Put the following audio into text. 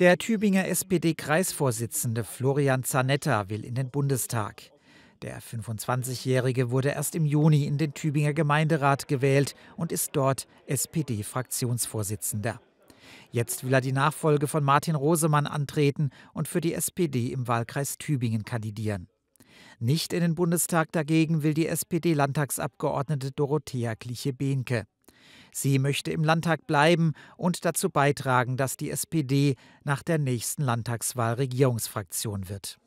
Der Tübinger SPD-Kreisvorsitzende Florian Zanetta will in den Bundestag. Der 25-Jährige wurde erst im Juni in den Tübinger Gemeinderat gewählt und ist dort SPD-Fraktionsvorsitzender. Jetzt will er die Nachfolge von Martin Rosemann antreten und für die SPD im Wahlkreis Tübingen kandidieren. Nicht in den Bundestag dagegen will die SPD-Landtagsabgeordnete Dorothea Kliche-Behnke. Sie möchte im Landtag bleiben und dazu beitragen, dass die SPD nach der nächsten Landtagswahl Regierungsfraktion wird.